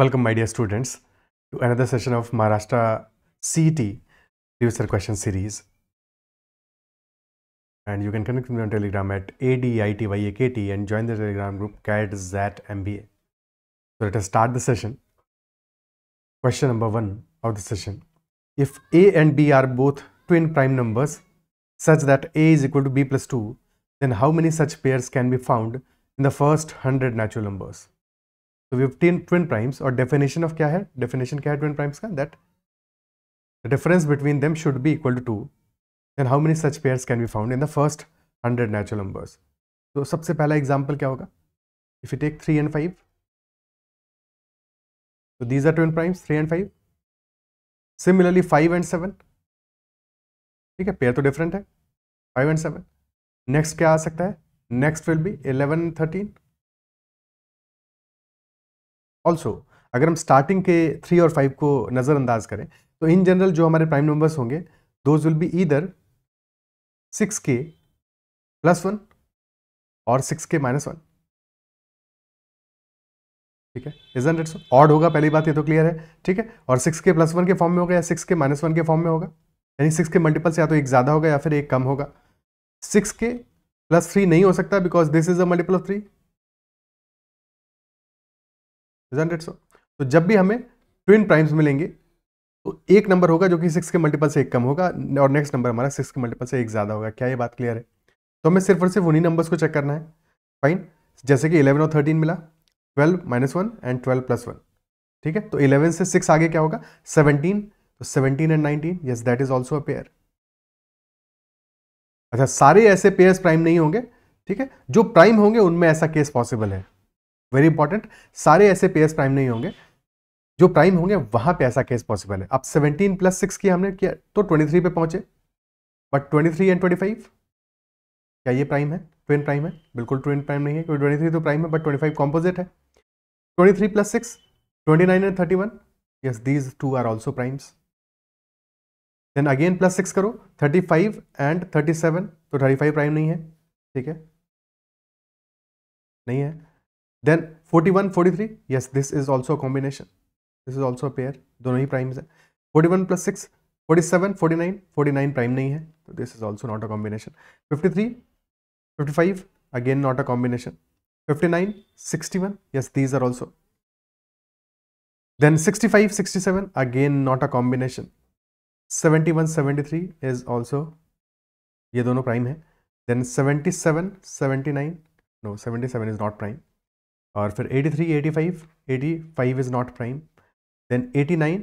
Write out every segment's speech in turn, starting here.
Welcome, my dear students, to another session of Maharashtra CT Previous Question Series. And you can connect with me on Telegram at ADITYAKT and join the Telegram group CAT ZAT So let us start the session. Question number one of the session. If A and B are both twin prime numbers such that A is equal to B plus 2, then how many such pairs can be found in the first 100 natural numbers? तो fifteen twin primes और definition of क्या है definition क्या है twin primes का that difference between them should be equal to two then how many such pairs can be found in the first hundred natural numbers तो सबसे पहला example क्या होगा if you take three and five तो these are twin primes three and five similarly five and seven ठीक है pair तो different है फाइव एंड सेवन नेक्स्ट क्या आ सकता है next will be eleven thirteen also अगर हम स्टार्टिंग के थ्री और फाइव को नज़रअंदाज करें तो इन जनरल जो हमारे प्राइम नंबर्स होंगे those will be either six के प्लस वन और सिक्स के माइनस वन ठीक है इजन इट्स ऑड होगा पहली बात ये तो क्लियर है ठीक है और सिक्स के प्लस वन के फॉर्म में होगा या सिक्स के माइनस वन के फॉर्म में होगा यानी सिक्स के मल्टीपल्स या तो एक ज़्यादा होगा या फिर एक कम होगा सिक्स के प्लस थ्री नहीं हो सकता because this is a multiple of three hundred so तो जब भी हमें ट्विन प्राइम्स मिलेंगे तो एक नंबर होगा जो कि सिक्स के मल्टीपल से एक कम होगा और नेक्स्ट नंबर हमारा सिक्स के मल्टीपल से एक ज़्यादा होगा क्या ये बात क्लियर है तो हमें सिर्फ और सिर्फ उन्हीं नंबर्स को चेक करना है फाइन जैसे कि इलेवन और थर्टीन मिला twelve minus one and twelve plus one ठीक है तो इलेवन से सिक्स आगे क्या होगा सेवनटीन तो seventeen and nineteen yes that is also a pair अच्छा सारे ऐसे पेयर्स प्राइम नहीं होंगे ठीक है जो प्राइम होंगे उनमें ऐसा केस पॉसिबल है वेरी इंपॉर्टेंट सारे ऐसे पेयर्स प्राइम नहीं होंगे जो प्राइम होंगे वहां पे ऐसा केस पॉसिबल है अब 17 प्लस सिक्स किया हमने किया तो 23 पे पहुंचे बट 23 एंड 25 क्या ये प्राइम है ट्वेंट प्राइम है बिल्कुल ट्वेंट प्राइम नहीं है क्योंकि ट्वेंटी तो प्राइम है बट ट्वेंटी कॉम्पोजिट है three plus six twenty nine and thirty one yes these two are also primes then again plus six करो thirty five and thirty seven तो थर्टी फाइव प्राइम नहीं है ठीक है नहीं है then forty one forty three yes this is also combination this is also pair दोनों ही प्राइम्स हैं forty one plus six forty seven forty nine forty nine prime नहीं है तो this is also not a combination fifty three fifty five again not a combination fifty nine sixty one yes these are also then sixty sixty five seven again not a combination seventy one 71 three is also ये दोनों prime है then seventy seven 77 nine no seventy seven is not prime और फिर 83, 85, 85 is not prime then 89,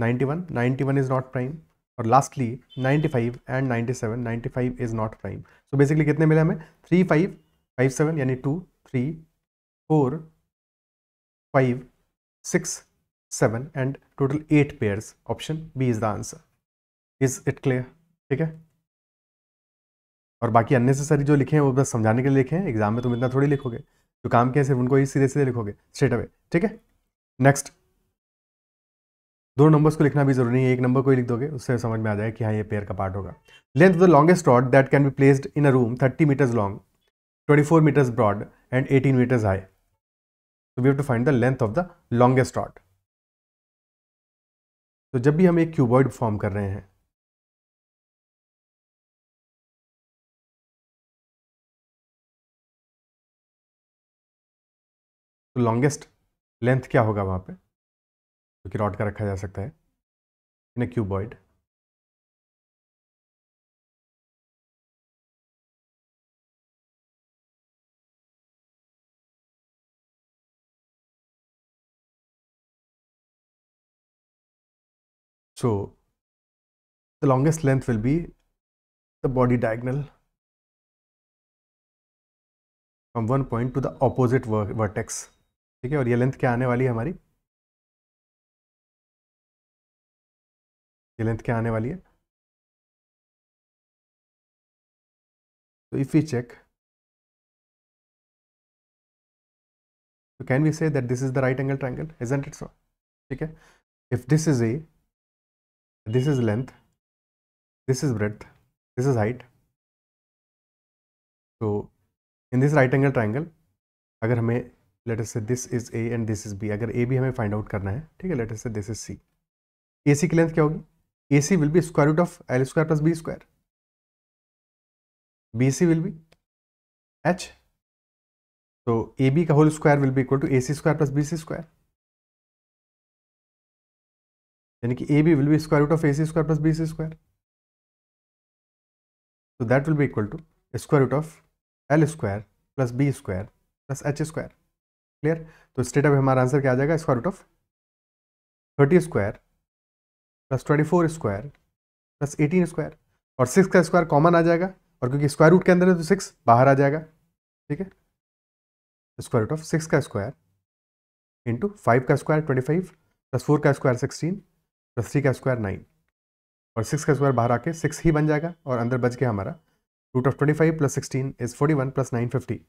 91, 91 is not prime और lastly 95 and 97, 95 is not prime so basically कितने मिले हमें three five five seven यानी two three four five six seven and total eight pairs option B is the answer is it clear ठीक है और बाकी unnecessary जो लिखे हैं वो बस समझाने के लिए लिखे हैं एग्जाम में तुम इतना थोड़ी लिखोगे जो तो काम किया सिर्फ उनको ही सीधे सीधे लिखोगे स्ट्रेट अवे ठीक है नेक्स्ट दो नंबर्स को लिखना भी जरूरी है एक नंबर को ही लिख दोगे उससे समझ में आ जाएगा कि हाँ ये पेयर का पार्ट होगा length of the longest rod that can be placed in a room thirty metres long twenty four metres broad and eighteen metres high so we have to find the length of the longest rod तो जब भी हम एक cuboid form कर रहे हैं तो longest length क्या होगा वहाँ पे जो कि रॉड का रखा जा सकता है in a cuboid So the longest length will be the body diagonal from one point to the opposite vertex ठीक है और ये लेंथ क्या आने वाली है हमारी ये लेंथ क्या आने वाली है तो इफ़ वी चेक तो can we say that this is the right angle triangle isn't it so ठीक है if this is A this is length this is breadth this is height तो in this right angle triangle अगर हमें letter से this is A and this is B अगर A भी हमें find out करना है ठीक है लेटर से दिस इज सी ए सी की लेंथ क्या होगी A C will be square root of L square plus B square B C will be H तो ए बी का whole square will be equal to A C square plus B C square यानी कि A B will be square root of A C square plus B C square तो that will be equal to square root of L square plus B square plus H square clear तो straight अभी हमारा answer क्या आ जाएगा square root of thirty square plus twenty four square plus eighteen square और six का square common आ जाएगा और क्योंकि स्क्वायर रूट के अंदर है तो सिक्स बाहर आ जाएगा ठीक है स्क्वायर रूट ऑफ सिक्स का स्क्वायर इंटू फाइव का square twenty five plus four का स्क्वायर सिक्सटीन प्लस थ्री का स्क्वायर नाइन और सिक्स का स्क्वायर बाहर आके सिक्स ही बन जाएगा और अंदर बच गया हमारा root of twenty five plus sixteen is forty one plus nine fifty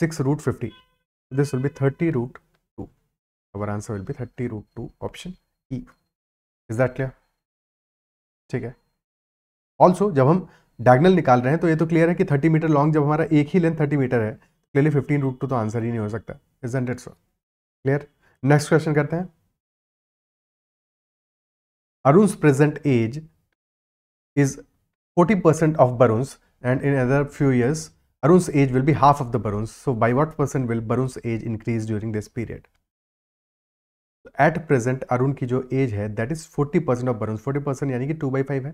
six root fifty this will be 30 root 2 our answer will be 30 root 2 option e is that clear ठीक है also जब हम diagonal निकाल रहे हैं तो ये तो clear है कि 30 meter long जब हमारा एक ही length 30 meter है clearly 15 root 2 तो answer ही नहीं हो सकता is hundred so clear next question करते हैं Arun's present age is 40% of Barun's and in another few years Arun's age will be half of the Barun's. So by what percent will Barun's age increase during this period? At present Arun की जो age है that is 40 percent of Barun 40 percent यानी कि two by five है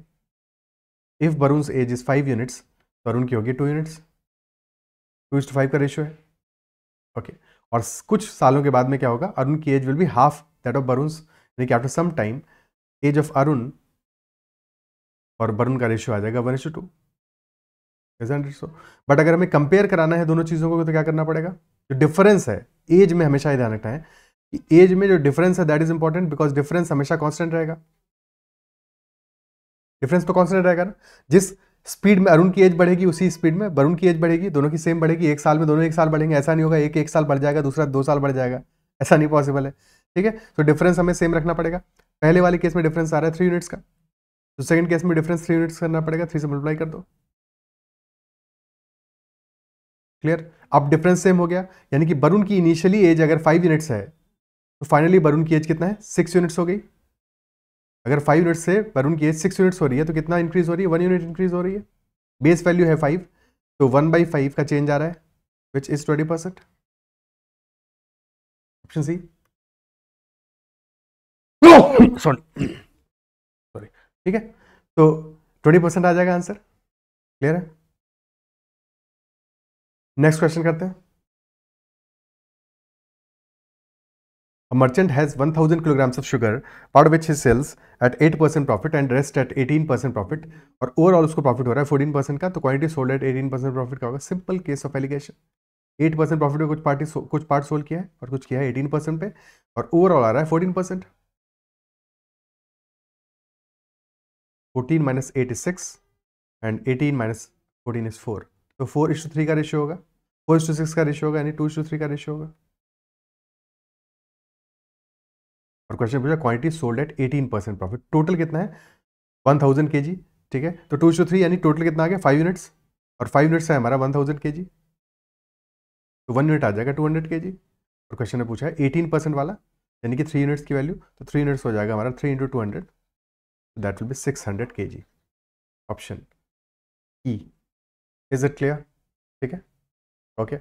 if Barun age is five units तो अरुण की होगी two units two is to five का रेशियो है ओके okay. और कुछ सालों के बाद में क्या होगा अरुण की age will be half that of Barun यानी कि after some time age of Arun और बरुण का रेशियो आ जाएगा one is two so but अगर हमें कंपेयर कराना है दोनों चीज़ों को तो क्या करना पड़ेगा जो डिफरेंस है एज में हमेशा ही ध्यान रखना है कि एज में जो डिफरेंस है that is important because difference हमेशा कॉन्स्टेंट रहेगा डिफरेंस तो कॉन्स्टेंट रहेगा ना जिस स्पीड में अरुण की एज बढ़ेगी उसी स्पीड में वरुण की एज बढ़ेगी दोनों की सेम बढ़ेगी एक साल में दोनों एक साल बढ़ेंगे ऐसा नहीं होगा एक एक साल बढ़ जाएगा दूसरा दो साल बढ़ जाएगा ऐसा नहीं पॉसिबल है ठीक है तो डिफरेंस हमें सेम रखना पड़ेगा पहले वाले केस में डिफरेंस आ रहा है थ्री यूनिट्स का तो सेकंड केस में डिफरेंस थ्री यूनिट्स करना पड़ेगा थ्री से मल्टीप्लाई कर दो क्लियर अब डिफरेंस सेम हो गया यानी कि बरुण की इनिशियली एज अगर फाइव यूनिट्स है तो फाइनली बरुण की एज कितना है सिक्स यूनिट्स हो गई अगर फाइव यूनिट्स से बरुण की एज सिक्स यूनिट्स हो रही है तो कितना इंक्रीज हो रही है वन यूनिट इंक्रीज हो रही है बेस वैल्यू है फाइव तो वन बाई फाइव का चेंज आ रहा है which is twenty percent option C sorry sorry ठीक है तो ट्वेंटी परसेंट आ जाएगा आंसर क्लियर है नेक्स्ट क्वेश्चन करते हैं merchant has 1000 thousand kilograms of sugar part which he sells at 8 percent profit and rest at 18 percent profit और overall उसको प्रॉफिट हो रहा है 14 परसेंट का तो quantity sold at 18 percent profit का होगा simple case of alligation 8 percent profit में कुछ पार्टी कुछ पार्ट सोल्ड किया है और कुछ किया है एटीन परसेंट पे और ओवरऑल आ रहा है fourteen percent fourteen minus eight is six and eighteen minus fourteen is four तो फोर इश थ्री का रेशियो होगा फोर इश सिक्स का रेशियो होगा यानी टू इश थ्री का रेशियो होगा और क्वेश्चन पूछा quantity sold at eighteen percent profit total कितना है वन थाउजेंड के जी ठीक है तो टू इशू थ्री यानी टोटल कितना आ गया फाइव यूनिट्स और फाइव यूनिट्स है हमारा वन थाउजेंड के जी तो वन यूनिट आ जाएगा टू हंड्रेड के जी और क्वेश्चन ने पूछा है एटीन परसेंट वाला यानी कि थ्री यूनिट्स की वैल्यू तो थ्री यूनिट्स हो जाएगा हमारा three into two hundred that will be six hundred K G option E is it clear ठीक है okay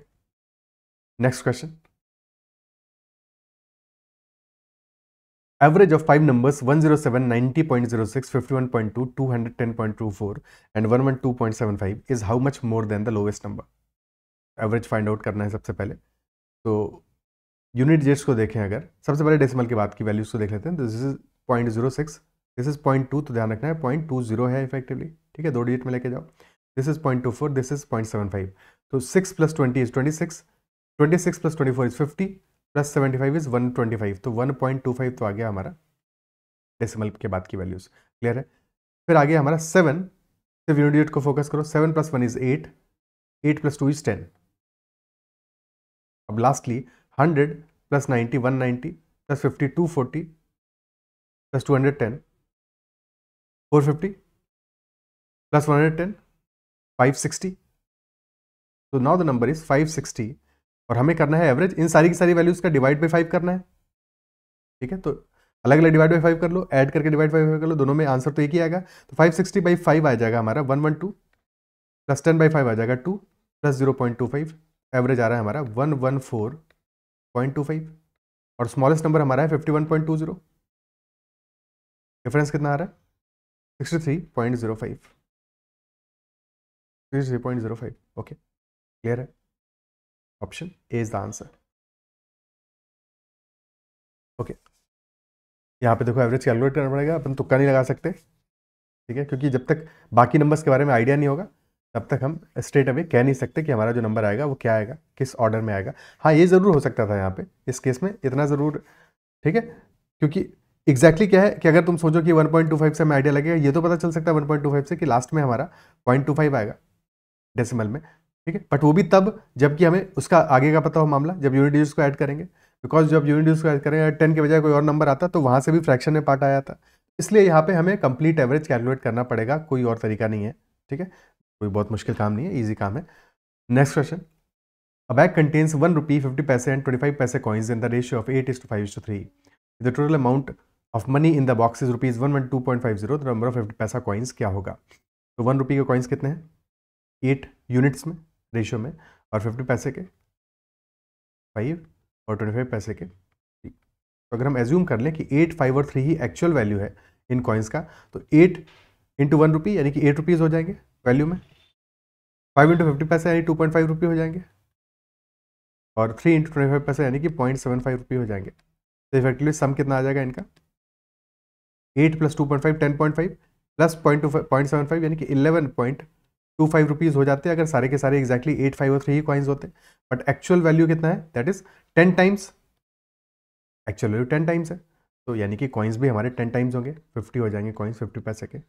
next question average of five numbers 107 90.06 51.2 210.24 and 112.75 is how much more than the lowest number average find out करना है सबसे पहले तो unit digits को देखें अगर सबसे पहले डेसिमल की बात की वैल्यूज को देख लेते हैं this is point zero six this is point two तो ध्यान रखना है पॉइंट टू जीरो है इफेक्टिवली ठीक है दो डिजिट में लेके जाओ this this is 0.24 this is 0.75 so 6 plus 20 is 26 26 plus 24 is 50 plus twenty four is fifty plus seventy five is one twenty five तो वन पॉइंट टू फाइव तो आ गया हमारा डेसिमल के बाद की वैल्यूज क्लियर है फिर आ गया हमारा सेवन सिर्फ यूनिट को फोकस करो seven plus one is eight eight plus two is ten अब lastly hundred plus ninety one ninety plus fifty two forty plus two hundred ten four fifty plus one hundred ten 560 तो now the number is 560 और हमें करना है average in सारी की सारी values का डिवाइड बाई फाइव करना है ठीक है तो अलग अलग डिवाइड बाई फाइव कर लो ऐड करके डिवाइड बाई फाइव कर लो दोनों में आंसर तो एक ही आएगा तो फाइव सिक्सटी बाई फाइव आ जाएगा हमारा one one two plus ten by five आ जाएगा two plus zero point two five average आ रहा है हमारा one one four point two five और स्मॉलेस्ट नंबर हमारा है fifty one point two zero difference कितना आ रहा है sixty three point zero five three point zero five okay clear है option A is the answer okay यहाँ पे देखो एवरेज कैलकुलेट करना पड़ेगा अपन तुक्का नहीं लगा सकते ठीक है क्योंकि जब तक बाकी नंबर्स के बारे में आइडिया नहीं होगा तब तक हम स्ट्रेट अवे कह नहीं सकते कि हमारा जो नंबर आएगा वो क्या आएगा किस ऑर्डर में आएगा हाँ ये ज़रूर हो सकता था यहाँ पे इस केस में इतना ज़रूर ठीक है क्योंकि एग्जैक्टली exactly क्या है कि अगर तुम सोचो कि 1.25 से हमें आइडिया लगेगा ये तो पता चल सकता है 1.25 से कि लास्ट में हमारा 0.25 आएगा डेसिमल में ठीक है बट वो भी तब जबकि हमें उसका आगे का पता हो मामला जब यूनिट यूज को ऐड करेंगे बिकॉज जब यूनिट यूज को ऐड करेंगे टेन के बजाय कोई और नंबर आता तो वहाँ से भी फ्रैक्शन में पार्ट आया था इसलिए यहाँ पे हमें कंप्लीट एवरेज कैलकुलेट करना पड़ेगा कोई और तरीका नहीं है ठीक है कोई बहुत मुश्किल काम नहीं है ईजी काम है next question fifty paise and twenty five paise coins in the ratio of eight is to five is to three the total amount of money in the box is rupees one one two point five zero number of fifty paisa coins क्या होगा तो one rupee के coins कितने हैं eight units में ratio में और fifty पैसे के फाइव और ट्वेंटी फाइव पैसे के तो अगर हम एज्यूम कर लें कि एट फाइव और थ्री ही एक्चुअल वैल्यू है इन कॉइन्स का तो एट इंटू वन रुपी यानी कि एट रुपीज़ हो जाएंगे वैल्यू में फाइव इंटू फिफ्टी पैसे यानी टू पॉइंट फाइव रुपी हो जाएंगे और थ्री इंटू ट्वेंटी फाइव पैसे यानी कि पॉइंट सेवन फाइव रुपी हो जाएंगे तो इफेक्टिवली सम कितना आ जाएगा इनका eight plus two point five ten point five plus point two point seven five यानी कि eleven point two five rupees हो जाते हैं अगर सारे के सारे एक्जैक्टली एट फाइव और थ्री ही कॉइन्स होते बट एक्चुअल वैल्यू कितना है that is ten times actual value ten times है तो यानी कि कॉइन्स भी हमारे टेन टाइम्स होंगे फिफ्टी हो जाएंगे कॉइन्स फिफ्टी पैसे के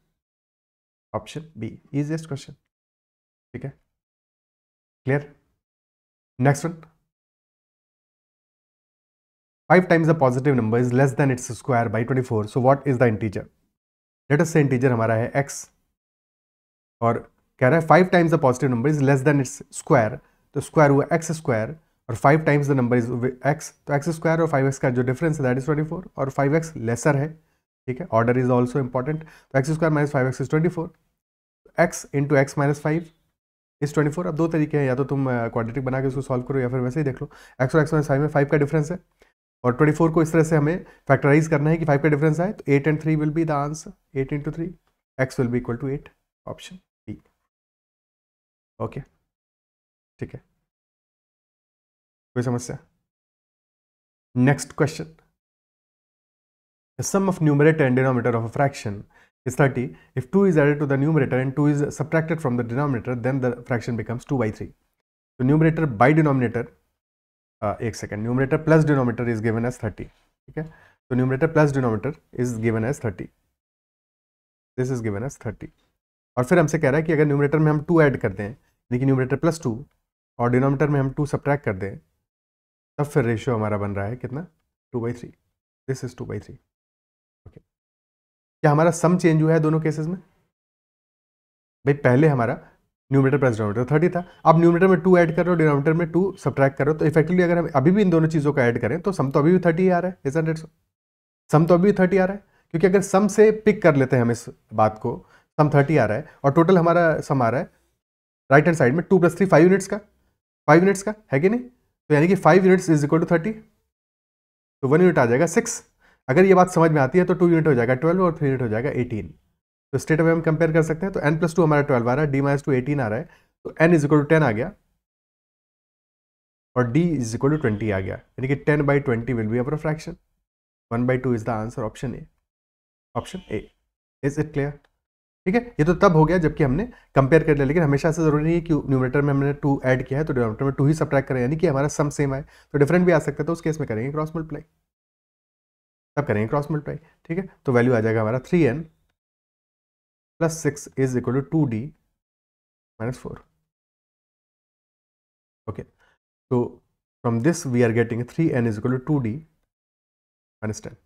ऑप्शन बी इजिएस्ट क्वेश्चन ठीक है clear next one five times the positive number is less than its square by twenty four so what is the integer us say integer हमारा है X और कह रहा है five times the positive number is less than its square तो square हुआ X square और five times the number is X तो एक्स स्क्वायर और फाइव एक्स का जो डिफरेंस है दैट इज ट्वेंटी फोर और फाइव एक्स लेसर है ठीक है ऑर्डर इज ऑल्सो इंपॉर्टेंट तो x square minus five X is twenty four X into X minus five is twenty four अब दो तरीके हैं या तो तुम क्वाड्रेटिक बना के उसको सॉल्व करो या फिर वैसे ही देख लो एक्स और एक्स माइनस फाइव में फाइव का डिफरेंस है और ट्वेंटी फोर को इस तरह से हमें फैक्टराइज करना है कि फाइव का डिफरेंस आए तो eight and three will be the answer eight into three X will be equal to eight option okay ठीक है कोई समस्या next question sum of numerator and denominator of a fraction is thirty if two is added to the numerator and two is subtracted from the denominator then the fraction becomes two by three तो numerator by denominator एक second numerator plus denominator is given as thirty ठीक है तो numerator plus denominator is given as thirty this is given as thirty और फिर हमसे कह रहा है कि अगर न्यूमरेटर में हम टू ऐड कर दें यानी कि न्यूमरेटर प्लस टू और डिनोमीटर में हम टू सब्ट्रैक्ट कर दें तब फिर रेशियो हमारा बन रहा है कितना two by three this is two by three okay क्या हमारा सम चेंज हुआ है दोनों केसेस में भाई पहले हमारा न्यूमरेटर प्लस डिनोमीटर थर्टी था अब न्यूमरेटर में टू ऐड कर रहे हो डिनोमीटर में टू सब्ट्रैक्ट कर रहे हो तो इफेक्टिवली अगर हम अभी भी इन दोनों चीज़ों का ऐड करें तो सम तो अभी भी थर्टी आ रहा है इज हंड्रेड सम तो अभी भी थर्टी आ रहा है क्योंकि अगर सम से पिक कर लेते हैं हम इस बात को सम थर्टी आ रहा है और टोटल हमारा सम आ रहा है राइट हैंड साइड में two plus three five units का फाइव यूनिट्स का है कि नहीं तो यानी कि five units is equal to thirty तो वन यूनिट आ जाएगा सिक्स अगर ये बात समझ में आती है तो टू यूनिट हो जाएगा ट्वेल्व और थ्री यूनिट हो जाएगा एटीन तो स्टेट अवे हम कंपेयर कर सकते हैं तो एन प्लस टू हमारा ट्वेल्व आ रहा है डी माइनस टू एटीन आ रहा है तो n is equal to ten आ गया और d is equal to twenty आ गया यानी कि ten by twenty will be our fraction one by two is the answer option A option A is it clear ठीक है ये तो तब हो गया जबकि हमने कंपेयर कर लिया लेकिन हमेशा ऐसा जरूरी नहीं है कि न्यूमरेटर में हमने टू ऐड किया है तो डिनोमीटर में टू ही सब्ट्रैक्ट करें यानी कि हमारा सम सेम आए तो डिफरेंट भी आ सकता है तो उस केस में करेंगे क्रॉस मल्टीप्लाई तब करेंगे क्रॉस मल्टीप्लाई ठीक है तो वैल्यू आ जाएगा हमारा three n plus six is equal to two d minus four okay तो from this we are getting three n is equal to two d minus ten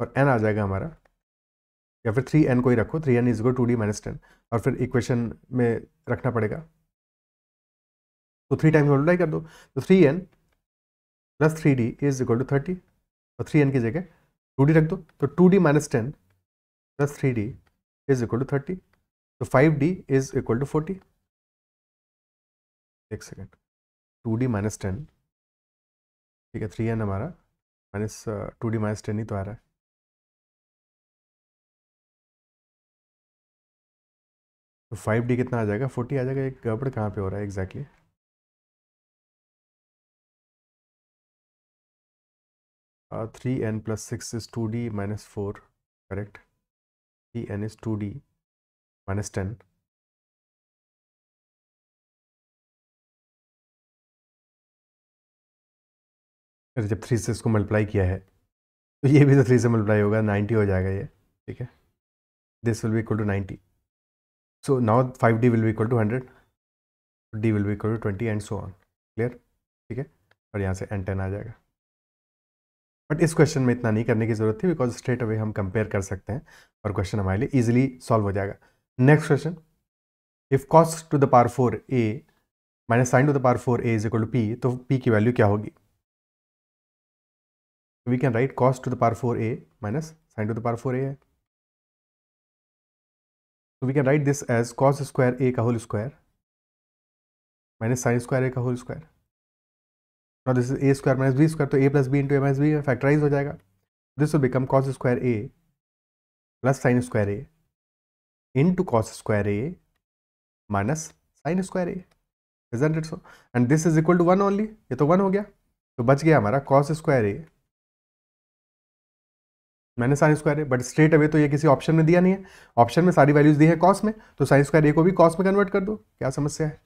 और एन आ जाएगा हमारा या फिर थ्री एन को ही रखो three n go to d minus ten और फिर इक्वेशन में रखना पड़ेगा तो थ्री टाइम मल्टीप्लाई कर दो तो three n plus three d is equal to thirty और थ्री एन की जगह टू डी रख दो तो two d minus ten plus three d is equal to thirty तो five d is equal to forty एक second two d minus ten ठीक है थ्री एन हमारा minus two d minus ten ही तो आ रहा है तो फाइव डी कितना आ जाएगा फोर्टी आ जाएगा एक गड़बड़ कहाँ पे हो रहा है exactly three n plus six is two d minus four correct three n is two d minus ten अरे जब थ्री से इसको मल्टीप्लाई किया है तो ये भी तो थ्री से मल्टीप्लाई होगा नाइन्टी हो जाएगा ये ठीक है this will be equal to ninety So now 5d will be equal to 100, d will be equal to 20 and so on. Clear ठीक है और यहाँ से एन टेन आ जाएगा बट इस क्वेश्चन में इतना नहीं करने की ज़रूरत थी बिकॉज स्ट्रेट अवे हम कंपेयर कर सकते हैं और क्वेश्चन हमारे लिए इजिली सॉल्व हो जाएगा next question if cos to the power four a minus sine to the power four a is equal to p तो पी की वैल्यू क्या होगी we can write cos to the power four a minus sine to the power four a है So we can write this as cos square a ka whole square minus sin square a का whole square not this is a square minus b square तो a plus b into a minus b factorise हो जाएगा this will become cos square a plus sine square a into cos square a minus sine square a it so and this is equal to one only ये तो one हो गया तो बच गया हमारा कॉस स्क्वायर ए मैंने sine square है बट स्ट्रेट अवे तो ये किसी ऑप्शन में दिया नहीं है ऑप्शन में सारी वैल्यूज दी है कॉस में तो साइन स्क्वायर ए को भी कॉस में कन्वर्ट कर दो क्या समस्या है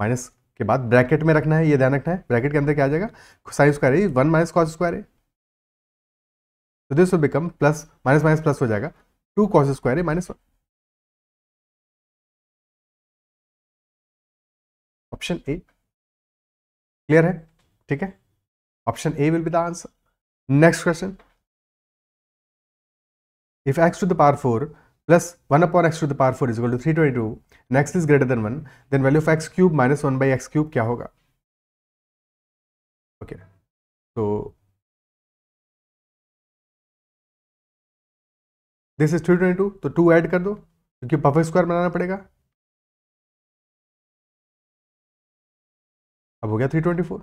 माइनस के बाद ब्रैकेट में रखना है ये ध्यान रखना है ब्रैकेट के अंदर क्या आ जाएगा sine square a one minus cos square a तो this will become plus minus minus plus हो जाएगा two cos square a minus one option A clear है ठीक है option A will be the answer next question if x to the power 4 plus 1 upon x to the power 4 is equal to 322 and x is greater than 1 then value of x cube minus 1 by x cube क्या होगा okay so this is three twenty two तो two add कर दो क्योंकि buffer square बनाना पड़ेगा अब हो गया थ्री ट्वेंटी फोर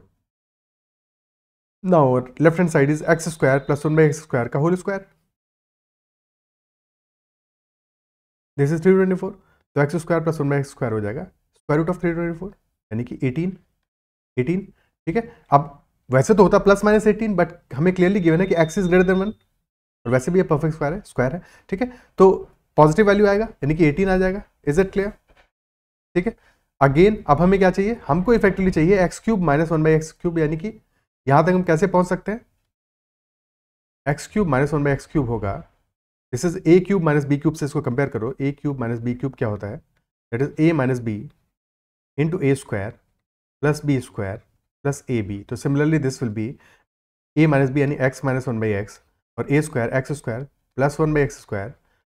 ना और left hand side is x square plus one by x square का whole square this is three twenty four तो x square plus one by x square हो जाएगा square root of three twenty four यानी कि eighteen eighteen ठीक है अब वैसे तो होता प्लस माइनस एटीन बट हमें क्लियरली गिवन है कि x is greater than one और वैसे भी ये परफेक्ट स्क्वायर है स्क्वायर है ठीक है तो पॉजिटिव वैल्यू आएगा यानी कि एटीन आ जाएगा इज इट क्लियर ठीक है अगेन अब हमें क्या चाहिए हमको इफेक्टिवली चाहिए x cube minus one by x cube यानी कि यहाँ तक हम कैसे पहुँच सकते हैं x cube minus one by x cube होगा this is a cube minus b cube से इसको कंपेयर करो a cube minus b cube क्या होता है that is a minus b into a square plus B square plus a b तो similarly this will be a minus b यानी x minus one by x और a square x square plus one by x square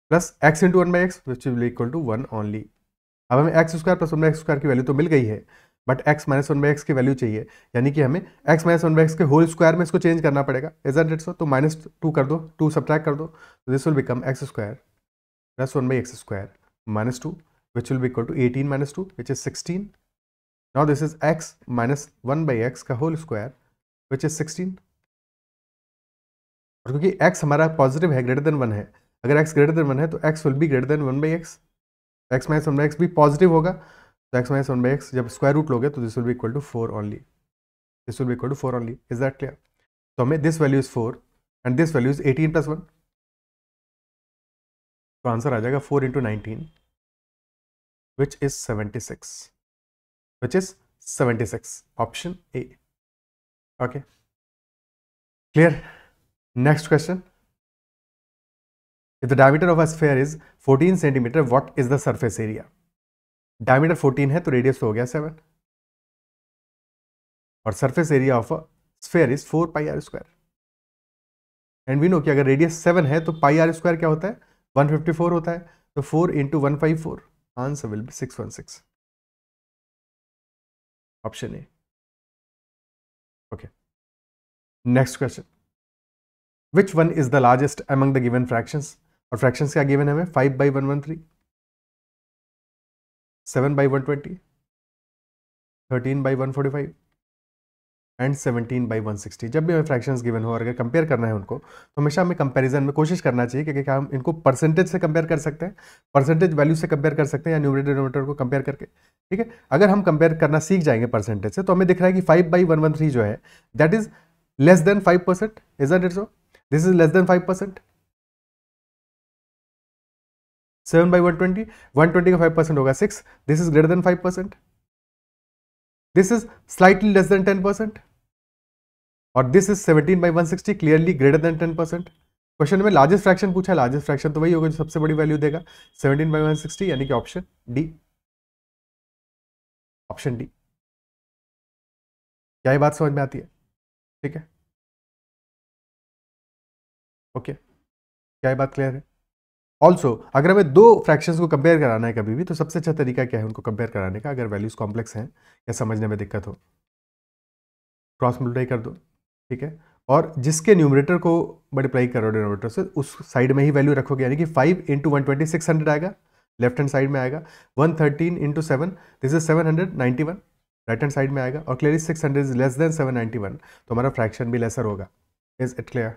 plus x into one by x which is equal to one only अब हमें x square plus one by x square की value तो मिल गई है but x minus one by x की value चाहिए यानी कि हमें x minus one by x के होल स्क्वायर में इसको चेंज करना पड़ेगा इज इजन डेट सो तो माइनस टू कर दो टू सब्ट्रैक्ट कर दो तो this will become x square plus one by x square minus two which will become two eighteen minus two which is sixteen now this is x minus one by x का whole square which is sixteen और क्योंकि x हमारा positive है greater than one है अगर x greater than one है तो x will be greater than one by x x minus one by x भी पॉजिटिव होगा तो x minus one by x जब स्क्वायर रूट लोगे तो this will be equal to four only this will be equal to four only is that clear तो हमें this value is four and this value is eighteen plus one तो answer आ जाएगा four into nineteen which is seventy six which is seventy six option A okay clear next question if the diameter of a sphere is fourteen centimetre what is the surface area diameter 14 है तो radius हो गया 7 और surface area of sphere is 4 pi r square and we know कि अगर radius 7 है तो पाई r square क्या होता है 154 होता है तो 4 into one five four answer will be 616 option A okay next question which one is the largest among the given fractions और फ्रैक्शंस क्या गिवन है हमें five by one one three seven by one twenty thirteen by one forty five and seventeen by one sixty जब भी हमें fractions given हो और अगर कंपेयर करना है उनको तो हमेशा हमें कंपैरिजन में कोशिश करना चाहिए क्योंकि क्या हम इनको परसेंटेज से कंपेयर कर सकते हैं परसेंटेज वैल्यू से कंपेयर कर सकते हैं या न्यूमरेटर डिनोमीटर को कंपेयर करके ठीक है अगर हम कंपेयर करना सीख जाएंगे परसेंटेज से तो हमें दिख रहा है कि five by one one three जो है that is less than five percent is it so this is less than five percent seven by one twenty one twenty का फाइव परसेंट होगा six this is greater than five percent this is slightly less than ten percent और this is seventeen by one sixty clearly greater than ten percent question में largest fraction पूछा largest fraction तो वही होगा जो सबसे बड़ी वैल्यू देगा सेवनटीन बाई वन सिक्सटी यानी कि ऑप्शन डी ऑप्शन डी क्या ये बात समझ में आती है ठीक है ओके क्या ये बात क्लियर है ऑल्सो अगर हमें दो फ्रैक्शंस को कंपेयर कराना है कभी भी तो सबसे अच्छा तरीका क्या है उनको कंपेयर कराने का अगर वैल्यूज़ कॉम्प्लेक्स हैं या समझने में दिक्कत हो क्रॉस मल्टीप्लाई कर दो ठीक है और जिसके न्यूमरेटर को मल्टीप्लाई करो डिनोमीटर से उस साइड में ही वैल्यू रखोगे यानी कि five into one twenty six hundred आएगा लेफ्ट हैंड साइड में आएगा one thirteen into seven this is seven hundred ninety one right hand side में आएगा और clearly six hundred is less than seven ninety one तो हमारा fraction भी laser होगा इज इट क्लियर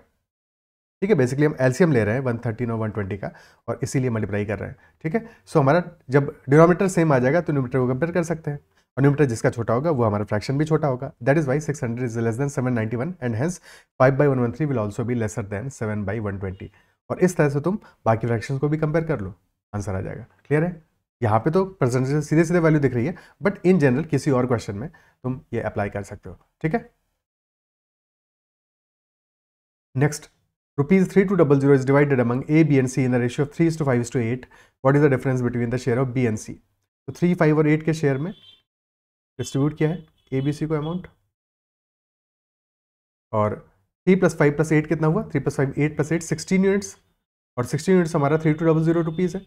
ठीक है बेसिकली हम एलसीएम ले रहे हैं थर्टीन और ट्वेंटी का और इसीलिए मल्टीप्लाई कर रहे हैं ठीक है सो हमारा जब डिनोमीटर सेम आ जाएगा तो न्यूमीटर को कंपेयर कर सकते हैं और न्यूमीटर जिसका छोटा होगा वो हमारा फ्रैक्शन भी छोटा होगा that is why six hundred is less than seven ninety one and hence five by one one three will also भी lesser than seven by one twenty और इस तरह से तुम बाकी फ्रैक्शन को भी कंपेयर कर लो आंसर आ जाएगा क्लियर है यहाँ पे तो प्रेजेंटेशन सीधे सीधे वैल्यू दिख रही है बट इन जनरल किसी और क्वेश्चन में तुम ये अप्लाई कर सकते हो ठीक है next Rupees 3200 is divided among A, B and C in the ratio of 3 is to 5 is to 8. What is the difference between the share of B and C? तो थ्री फाइव और eight के share में distribute किया है A B C को amount और three plus five plus eight कितना हुआ three plus five eight plus eight sixteen units और सिक्सटीन यूनिट्स हमारा three two double zero rupees है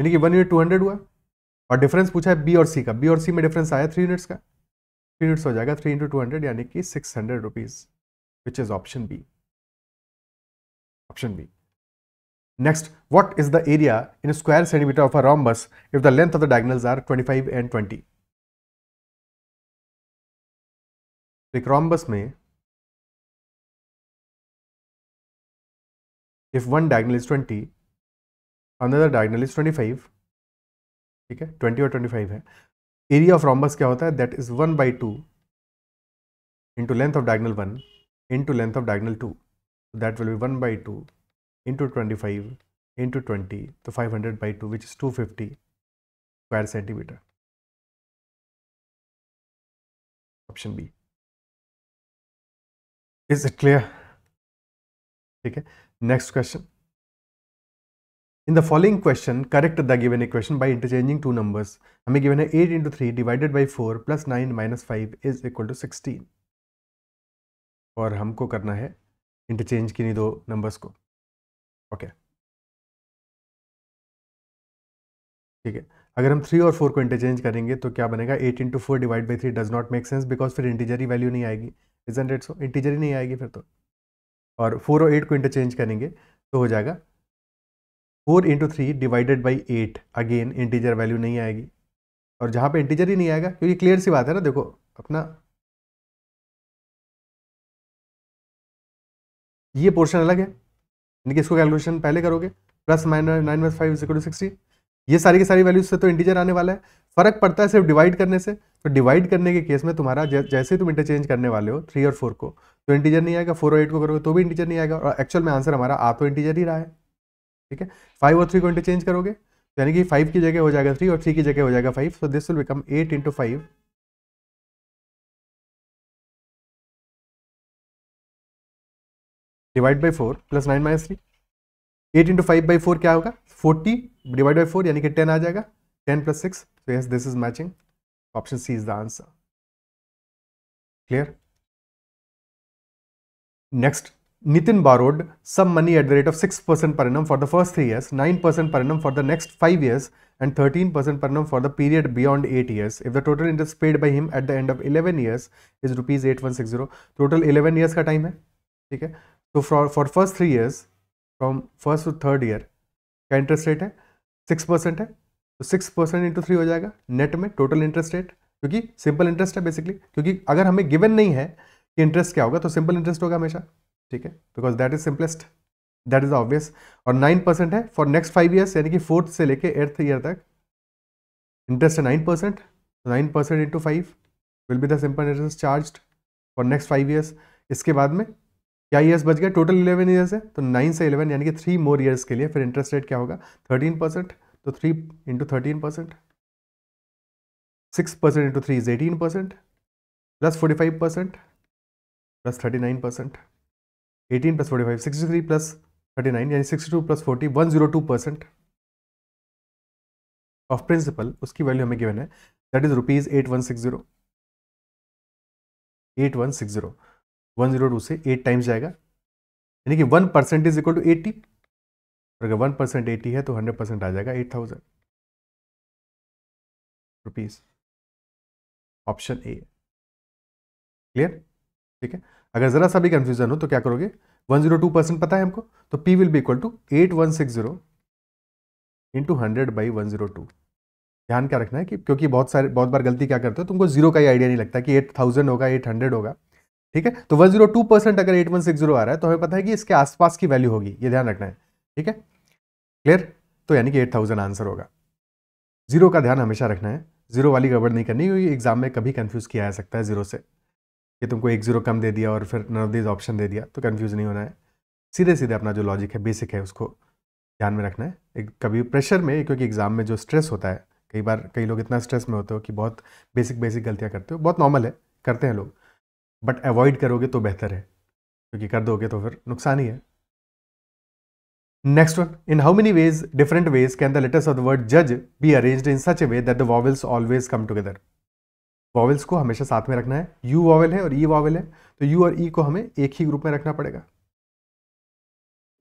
यानी कि वन यूनिट टू हंड्रेड हुआ और डिफरेंस पूछा है बी और सी का बी और सी में डिफरेंस आया थ्री यूनिट्स का थ्री यूनिट्स हो जाएगा थ्री इंटू टू हंड्रेड यानी कि six hundred rupees which is option B. Option B. Next, what is the area in square centimeter of a rhombus if the length of the diagonals are 25 and 20? एक rhombus में if one diagonal is 20, another diagonal is 25, ठीक है 20 और 25 है area of rhombus क्या होता है that is 1 by two into length of diagonal one into length of diagonal 2. That will be 1 by 2 into 25 into 20, so 500 by 2, which is 250 square centimeter. Option B. Is it clear? Okay. Next question. In the following question, correct the given equation by interchanging two numbers. I हमें given 8 into 3 divided by 4 plus 9 minus 5 is equal to 16. और हमको करना है interchange किन्हीं दो numbers को okay ठीक है अगर हम थ्री और फोर को इंटरचेंज करेंगे तो क्या बनेगा eight into four divide by three does not make sense because फिर इंटीजरी वैल्यू नहीं आएगी इजन रेट सो इंटीजरी नहीं आएगी फिर तो और फोर और एट को इंटरचेंज करेंगे तो हो जाएगा four into three divided by eight again integer value नहीं आएगी और जहाँ पे इंटीजर ही नहीं आएगा क्योंकि क्लियर सी बात है ना देखो अपना ये पोर्शन अलग है यानी कि इसको कैलकुलेशन पहले करोगे plus minus nine plus five equal to sixty ये सारी की सारी वैल्यूज से तो इंटीजर आने वाला है फर्क पड़ता है सिर्फ डिवाइड करने से तो डिवाइड करने के केस में तुम्हारा जैसे ही तुम इंटरचेंज करने वाले हो थ्री और फोर को तो इंटीजर नहीं आएगा फोर और एट को करोगे तो भी इंटीजर नहीं आएगा और एक्चुअल में आंसर हमारा आ तो इंटीजर ही रहा है ठीक है फाइव और थ्री को इंटरचेंज करोगे तो यानी कि फाइव की जगह हो जाएगा थ्री और थ्री की जगह हो जाएगा five so this will become eight into five divide by four plus nine minus three eight into five by four क्या होगा फोर्टी डिवाइड बाई फोर यानी कि टेन आ जाएगा ten plus six so yes this is matching option C is the answer clear next Nitin borrowed some money at the rate of six percent per annum for the first three years nine percent per annum for the next five years and thirteen percent per annum for the period beyond eight years if the total interest paid by him at the end of eleven years is rupees eight one six zero total eleven years का time है ठीक है तो for for first three years from first to third year क्या interest rate है six percent है तो six percent into three हो जाएगा नेट में टोटल इंटरेस्ट रेट क्योंकि सिंपल इंटरेस्ट है बेसिकली क्योंकि अगर हमें गिवन नहीं है कि इंटरेस्ट क्या होगा तो सिंपल इंटरेस्ट होगा हमेशा ठीक है because that is simplest that is obvious और नाइन परसेंट है फॉर नेक्स्ट फाइव ईयर्स यानी कि फोर्थ से लेके एट्थ ईयर तक इंटरेस्ट है nine percent nine percent into five will be the simple interest charge for next five years इसके बाद में क्या ईयर्स बच गए टोटल इलेवन ईयर्स है तो नाइन से इलेवन यानी कि थ्री मोर ईयर्स के लिए फिर इंटरेस्ट रेट क्या होगा थर्टीन परसेंट तो three into thirteen percent six percent into three is eighteen percent plus forty five percent plus thirty nine percent eighteen plus forty five sixty three plus thirty nine यानी sixty two plus forty one zero two percent of principal उसकी value हमें given है that is rupees eight one six zero eight one six zero one zero two से eight times जाएगा यानी कि one percent is equal to eighty और अगर one percent eighty है तो हंड्रेड परसेंट आ जाएगा eight thousand rupees option A clear ठीक है अगर ज़रा सा भी कंफ्यूजन हो तो क्या करोगे वन जीरो टू परसेंट पता है हमको तो P will be equal to eight one six zero into hundred by one zero two ध्यान क्या रखना है कि क्योंकि बहुत सारे बहुत बार गलती क्या करते हो तुमको जीरो का ही आइडिया नहीं लगता कि एट थाउजेंड होगा एट हंड्रेड होगा ठीक है तो 102 परसेंट अगर 8160 आ रहा है तो हमें पता है कि इसके आसपास की वैल्यू होगी ये ध्यान रखना है ठीक है क्लियर तो यानी कि 8000 आंसर होगा जीरो का ध्यान हमेशा रखना है जीरो वाली गड़बड़ नहीं करनी क्योंकि एग्जाम में कभी कन्फ्यूज़ किया जा सकता है जीरो से कि तुमको एक जीरो कम दे दिया और फिर नन ऑफ ऑप्शन दे दिया तो कन्फ्यूज़ नहीं होना है सीधे सीधे अपना जो लॉजिक है बेसिक है उसको ध्यान में रखना है एक कभी प्रेशर में क्योंकि एग्ज़ाम में जो स्ट्रेस होता है कई बार कई लोग इतना स्ट्रेस में होते हो कि बहुत बेसिक बेसिक गलतियाँ करते हो बहुत नॉर्मल है करते हैं लोग बट अवॉइड करोगे तो बेहतर है क्योंकि कर दोगे तो फिर नुकसान ही है next one in how many ways different ways can the letters of the word जज be arranged in such a way that the vowels always come together vowels को हमेशा साथ में रखना है यू वॉवल है और ई e वॉवल है तो यू और ई e को हमें एक ही ग्रुप में रखना पड़ेगा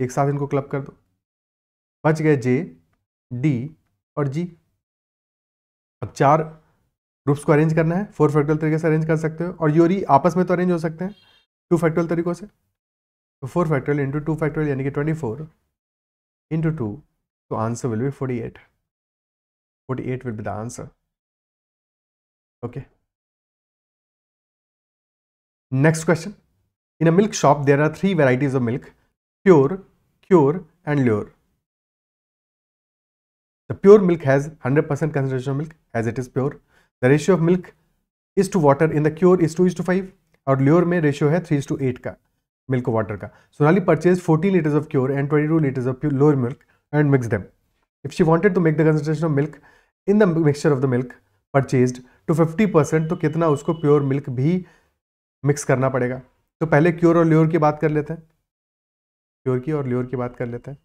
एक साथ इनको क्लब कर दो बच गए जे डी और जी अब चार ग्रुप्स को अरेंज करना है फोर फैक्टोरियल तरीके से अरेंज कर सकते हो और योरी आपस में तो अरेंज हो सकते हैं टू फैक्टोरियल तरीक़ों से तो four factorial into two factorial यानी कि ट्वेंटी फोर इंटू टू तो answer will be forty eight forty eight will be the answer okay next question in a milk shop there are three varieties of milk pure cure and lure the pure milk has hundred percent concentration milk as it is pure the ratio of milk is to water in the cure is two is to five और lure में ratio है three is to eight का milk water का Sonali purchase fourteen litres of cure and twenty two litres of lure milk and mix them if she wanted to make the concentration of milk in the mixture of the milk purchase to fifty percent तो कितना उसको pure milk भी mix करना पड़ेगा तो पहले cure और lure की बात कर लेते हैं क्योर की और ल्योर की बात कर लेते हैं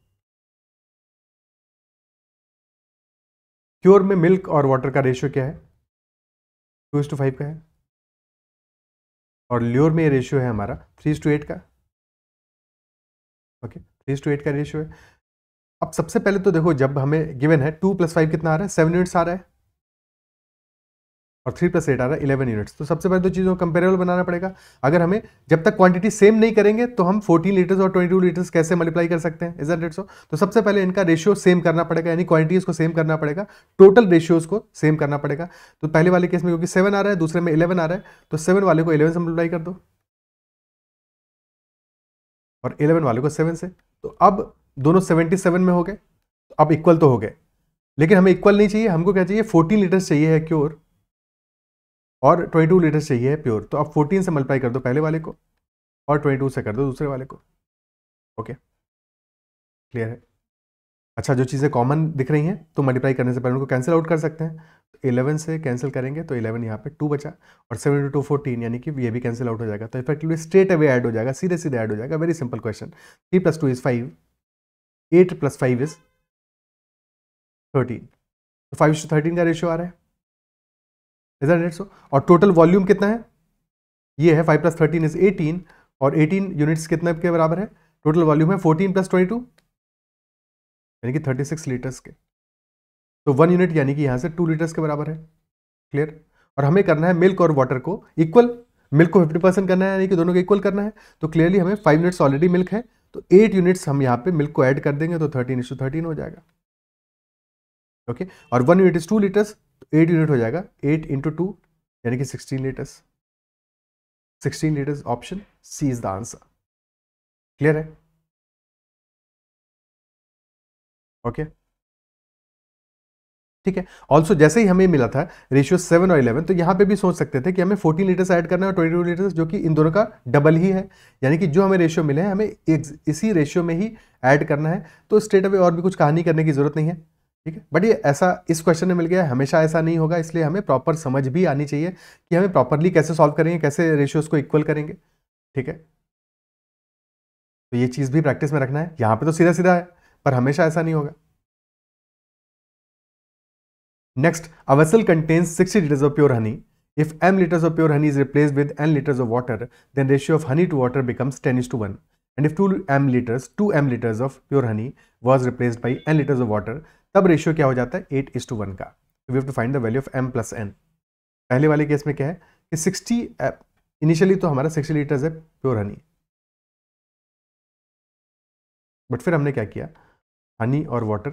क्योर में मिल्क और वाटर का रेशियो क्या है टू एस टू फाइव का है और ल्योर में रेशियो है हमारा थ्री एस टू एट का okay three is to eight का रेशियो है अब सबसे पहले तो देखो जब हमें गिवन है टू प्लस फाइव कितना आ रहा है सेवन यूनिट्स आ रहा है और थ्री प्लस एट आ रहा है इलेवन यूनिट्स तो सबसे पहले तो चीज़ों को कंपेरेबल बनाना पड़ेगा अगर हमें जब तक क्वांटिटी सेम नहीं करेंगे तो हम फोर्टीन लीटर्स और ट्वेंटी टू लीटर्स कैसे मल्टीप्लाई कर सकते हैं इजन डेट सो तो सबसे पहले इनका रेशियो सेम करना पड़ेगा यानी क्वांटिटीज़ को सेम करना पड़ेगा टोटल रेशियोज़ को सेम करना पड़ेगा तो पहले वाले केस में क्योंकि सेवन आ रहा है दूसरे में इलेवन आ रहा है तो सेवन वाले को इलेवन से मल्टीप्लाई कर दो और इलेवन वाले को सेवन से तो अब दोनों सेवेंटी सेवन में हो गए तो अब इक्वल तो हो गए लेकिन हमें इक्वल नहीं चाहिए हमको क्या चाहिए फोर्टीन लीटर्स चाहिए है क्योर और 22 लीटर चाहिए है प्योर तो आप 14 से मल्टीप्लाई कर दो पहले वाले को और 22 से कर दो दूसरे वाले को ओके क्लियर है अच्छा जो चीज़ें कॉमन दिख रही हैं तो मल्टीप्लाई करने से पहले उनको कैंसिल आउट कर सकते हैं इलेवन से कैंसिल करेंगे तो इलेवन यहाँ पे टू बचा और सेवन टू टू फोर्टीन यानी कि ये भी कैंसिल आउट हो जाएगा तो इफेक्टिवली स्ट्रेट अवे ऐड हो जाएगा सीधे सीधे ऐड हो जाएगा very simple question three plus two is five eight plus five is thirteen तो फाइव टू थर्टीन का रेशियो आ रहा है इज इधर सो और टोटल वॉल्यूम कितना है ये है five plus thirteen is eighteen और एटीन यूनिट्स कितने के बराबर है टोटल वॉल्यूम है फोर्टीन प्लस ट्वेंटी टू यानी कि थर्टी सिक्स लीटर्स के तो वन यूनिट यानी कि यहाँ से टू लीटर्स के बराबर है क्लियर और हमें करना है मिल्क और वाटर को इक्वल मिल्क को फिफ्टी परसेंट करना है यानी कि दोनों को इक्वल करना है तो क्लियरली हमें फाइव यूनिट्स ऑलरेडी मिल्क है तो एट यूनिट्स हम यहाँ पे मिल्क को ऐड कर देंगे तो थर्टीन इंस टू थर्टीन हो जाएगा ओके okay? और one unit is two litres eight unit हो जाएगा एट इंटू टू यानी कि sixteen litres sixteen litres option C is the answer clear है ओके okay. ठीक है ऑल्सो जैसे ही हमें मिला था रेशियो सेवन और इलेवन तो यहां पे भी सोच सकते थे कि हमें फोर्टीन लीटर्स ऐड करना है और ट्वेंटी टू लीटर्स जो कि इन दोनों का डबल ही है यानी कि जो हमें रेशियो मिले हैं हमें इसी रेशियो में ही ऐड करना है तो स्ट्रेट अवे और भी कुछ कहानी करने की जरूरत नहीं है ठीक है बट ये ऐसा इस क्वेश्चन में मिल गया हमेशा ऐसा नहीं होगा इसलिए हमें प्रॉपर समझ भी आनी चाहिए कि हमें प्रॉपरली कैसे सॉल्व करेंगे कैसे रेशियोज को इक्वल करेंगे ठीक है तो ये चीज भी प्रैक्टिस में रखना है यहां पर तो सीधा सीधा है पर हमेशा ऐसा नहीं होगा next a vessel contains sixty litres of pure honey if M litres of pure honey is replace with N litres of water then ratio of honey to water becomes ten is to one and if two M litres two M litres of pure honey was replace by N litres of water तब ratio क्या हो जाता है eight is to one का we have to find the value of M plus N पहले वाले case में क्या है कि सिक्सटी इनिशियली uh, तो हमारा सिक्सटी लीटर है प्योर हनी बट फिर हमने क्या किया हनी और water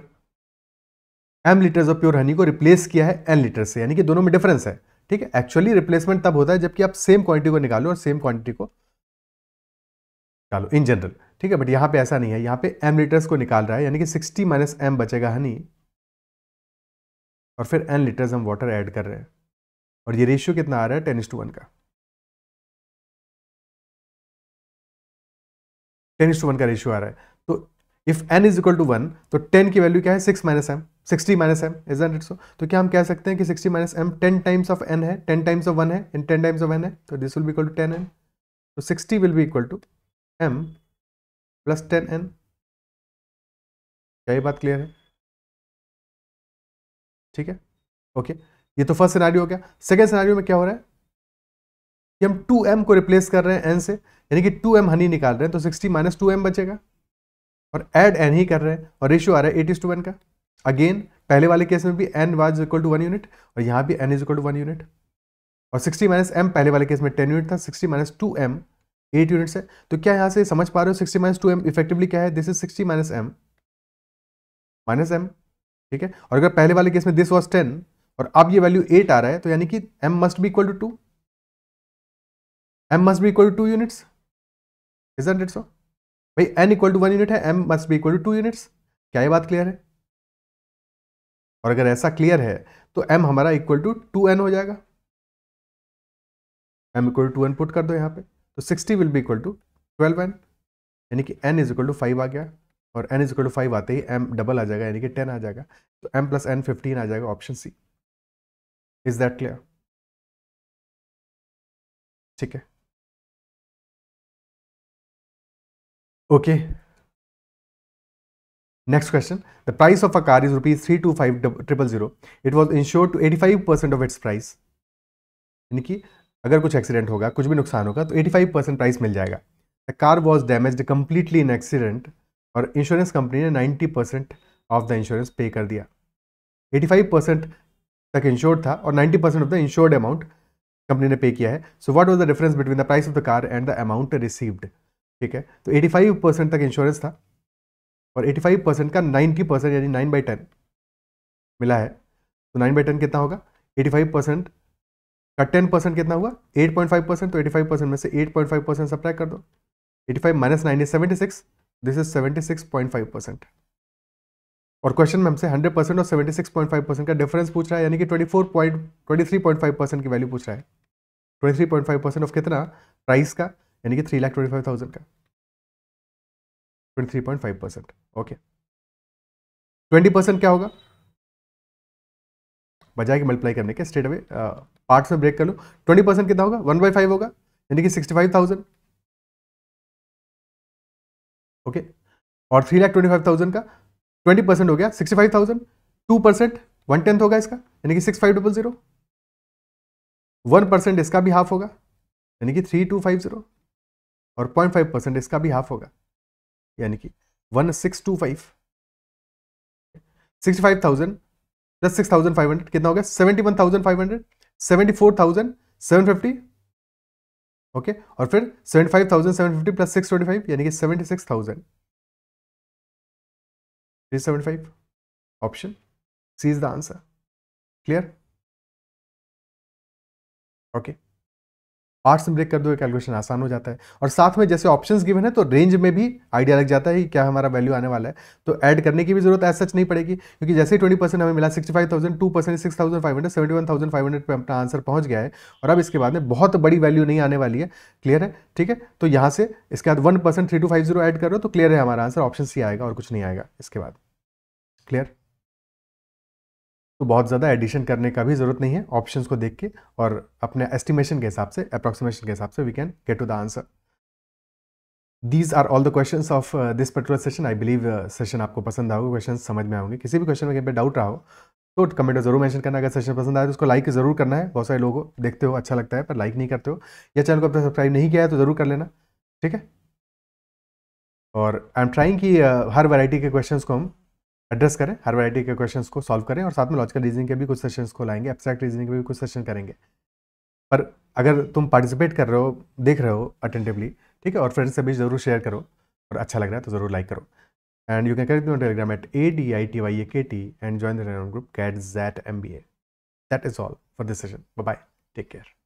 M litres of pure honey को रिप्लेस किया है एन लीटर से यानी कि दोनों में डिफरेंस है ठीक है एक्चुअली रिप्लेसमेंट तब होता है जबकि आप सेम क्वांटिटी को निकालो और सेम क्वांटिटी को निकालो इन जनरल ठीक है बट यहां पे ऐसा नहीं है यहां पे एम लीटर्स को निकाल रहा है यानी कि सिक्सटी माइनस एम बचेगा हनी और फिर एन लीटर्स हम वाटर ऐड कर रहे हैं और ये रेशियो कितना आ रहा है इज टू वन का इज टू वन का रेशियो आ रहा है तो if N is equal to one तो टेन की वैल्यू क्या है six minus M sixty minus M is and so तो क्या हम कह सकते हैं कि sixty minus M ten times of N है टेन टाइम्स ऑफ वन है and ten times of N है तो this will be equal to ten M तो sixty will be equal to M plus ten N क्या ये बात clear है ठीक है ओके ये तो फर्स्ट सिनारी हो गया सेकेंड सिनारियो में क्या हो रहा है कि हम टू एम को रिप्लेस कर रहे हैं एन से यानी कि टू एम हनी निकाल रहे हैं तो सिक्सटी माइनस टू एम बचेगा और एड एन ही कर रहे हैं और रेशियो आ रहा है एट इज टू वन का अगेन पहले वाले केस में भी N was equal to one unit और यहाँ भी N is equal to one unit और सिक्सटी माइनस एम पहले वाले केस में टेन यूनिट था sixty minus two M eight units है तो क्या यहाँ से समझ पा रहे हो sixty minus two M effectively क्या है this is sixty minus M minus M ठीक है और अगर पहले वाले केस में दिस वॉज टेन और अब ये वैल्यू एट आ रहा है तो यानी कि M must be equal to two M must be equal to two units is it so भाई N equal to one unit है M must be equal to two units क्या ये बात क्लियर है और अगर ऐसा क्लियर है तो एम हमारा इक्वल टू टू एन हो जाएगा M equal to N put कर दो यहाँ पे तो 60 will be equal to twelve N यानी कि N is equal to five आ गया और N is equal to five आते ही एम डबल आ जाएगा यानी कि 10 आ जाएगा तो m प्लस एन फिफ्टीन आ जाएगा option C is that clear ठीक है okay next question the price of a car is rupees three two five triple zero it was insure to eighty five percent of its price यानी कि अगर कुछ accident होगा कुछ भी नुकसान होगा तो 85 परसेंट प्राइस मिल जाएगा the car was damage completely in accident और इंश्योरेंस कंपनी ने ninety percent of the insurance pay कर दिया 85 परसेंट तक इंश्योर्ड था और 90 percent of the insured amount company ने पे किया है so what was the difference between the price of the car and the amount received ठीक है तो फाइव परसेंट तक इंश्योरेंस था और फाइव परसेंट का नाइन्टी परसेंट यानी नाइन बाई टेन मिला है तो नाइन बाई टेन कितना होगा फाइव परसेंट का टेन परसेंट कितना हुआ एट पॉइंट फाइव परसेंट तो एटी फाइव परसेंट में से eight point five percent supply कर दो eighty five minus nine seventy six this is seventy six point five percent और क्वेश्चन में हमसे हंड्रेड परसेंट और seventy six point five percent का डिफरेंस पूछ रहा है यानी कि twenty four point twenty three point five percent की वैल्यू पूछ रहा है twenty three point five percent of कितना प्राइस का यानी कि three lakh twenty five thousand का twenty three point five percent okay twenty percent क्या होगा बजाय के मल्टीप्लाई करने के स्ट्रेट अवे पार्ट्स में ब्रेक कर लो ट्वेंटी परसेंट कितना होगा वन बाई फाइव होगा यानी कि सिक्सटी फाइव थाउजेंड ओके और three lakh twenty five thousand का ट्वेंटी परसेंट हो गया sixty five thousand two percent one tenth होगा इसका यानी कि six five double zero one percent इसका भी हाफ होगा यानी कि थ्री टू फाइव जीरो और पॉइंट फाइव परसेंट इसका भी हाफ होगा यानी कि one six two five sixty five thousand plus six thousand five hundred कितना हो गया seventy one thousand five hundred seventy four thousand seven fifty okay और फिर seventy five thousand seven fifty plus six twenty five यानी कि seventy six thousand three seventy five option C is the answer clear okay parts में break कर दो calculation आसान हो जाता है और साथ में जैसे ऑप्शंस गिवन है तो रेंज में भी आइडिया लग जाता है कि क्या हमारा वैल्यू आने वाला है तो ऐड करने की भी जरूरत ऐसा सच नहीं पड़ेगी क्योंकि जैसे ही ट्वेंटी परसेंट हमें मिला sixty five thousand two percent six thousand five hundred seventy one thousand five hundred पर अपना आंसर पहुंच गया है और अब इसके बाद में बहुत बड़ी वैल्यू नहीं आने वाली है क्लियर है ठीक है तो यहाँ से इसके बाद one percent three two five zero add करो तो क्लियर है हमारा आंसर ऑप्शन सी आएगा और कुछ नहीं आएगा इसके बाद क्लियर तो बहुत ज़्यादा एडिशन करने का भी ज़रूरत नहीं है ऑप्शंस को देख के और अपने एस्टिमेशन के हिसाब से अप्रॉक्सीमेशन के हिसाब से we can get to the answer these are all the question of this particular session I believe session आपको पसंद आओगे क्वेश्चन समझ में आओगे किसी भी क्वेश्चन में कहीं पर डाउट रहा हो तो कमेंट में जरूर मेंशन करना अगर सेशन पसंद आए तो उसको लाइक जरूर करना है बहुत सारे लोग देखते हो अच्छा लगता है पर लाइक नहीं करते हो या चैनल को अब सब्सक्राइब नहीं किया है तो ज़रूर कर लेना ठीक है और आई एम ट्राइंग कि uh, हर वैरायटी के क्वेश्चंस को हम एड्रेस करें हर वैरायटी के क्वेश्चंस को सॉल्व करें और साथ में लॉजिकल रीजनिंग के भी कुछ सेशंस को लाएंगे एब्सट्रैक्ट रीजनिंग के भी कुछ सेशन करेंगे पर अगर तुम पार्टिसिपेट कर रहे हो देख रहे हो अटेंटिवली ठीक है और फ्रेंड्स से भी जरूर शेयर करो और अच्छा लग रहा है तो जरूर लाइक करो and you can connect Telegram at A D I T Y A K T and join the group CAT XAT M B A that is all for this session bye take care